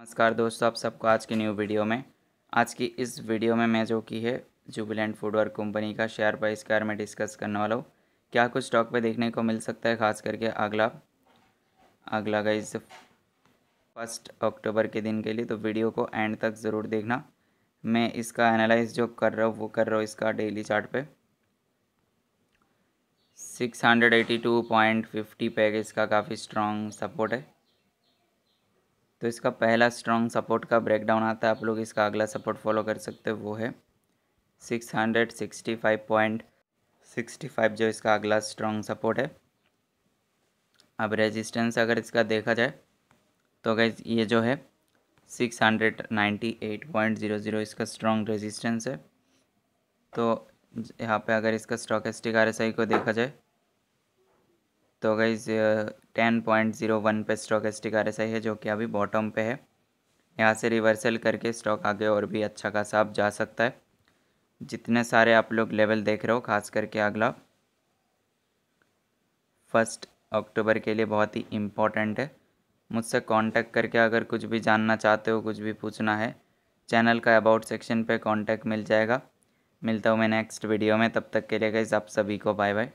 नमस्कार दोस्तों आप सबको आज की न्यू वीडियो में आज की इस वीडियो में मैं जो की है जुबिलेंट फूडवर्क कंपनी का शेयर प्राइस के बारे में डिस्कस करने वाला हूँ क्या कुछ स्टॉक पे देखने को मिल सकता है खास करके अगला अगला का इस फर्स्ट अक्टूबर के दिन के लिए तो वीडियो को एंड तक ज़रूर देखना मैं इसका एनालाइज जो कर रहा हूँ वो कर रहा हूँ इसका डेली चार्ट पे फिफ्टी पे इसका काफ़ी स्ट्रॉन्ग सपोर्ट है तो इसका पहला स्ट्रॉन्ग सपोर्ट का ब्रेकडाउन आता है आप लोग इसका अगला सपोर्ट फॉलो कर सकते हो वो है six hundred sixty five point sixty five जो इसका अगला स्ट्रॉन्ग सपोर्ट है अब रेजिस्टेंस अगर इसका देखा जाए तो अगर ये जो है six hundred ninety eight point zero zero इसका स्ट्रॉन्ग रेजिस्टेंस है तो यहाँ पे अगर इसका स्टॉकेस्टिक आर को देखा जाए तो गई टेन पॉइंट ज़ीरो वन पे स्टॉक एस आर एस है जो कि अभी बॉटम पे है यहाँ से रिवर्सल करके स्टॉक आगे और भी अच्छा खासा आप जा सकता है जितने सारे आप लोग लेवल देख रहे हो खास करके अगला फर्स्ट अक्टूबर के लिए बहुत ही इम्पोर्टेंट है मुझसे कांटेक्ट करके अगर कुछ भी जानना चाहते हो कुछ भी पूछना है चैनल का अबाउट सेक्शन पे कांटेक्ट मिल जाएगा मिलता हूँ मैं नेक्स्ट वीडियो में तब तक के लिए गई आप सभी को बाय बाय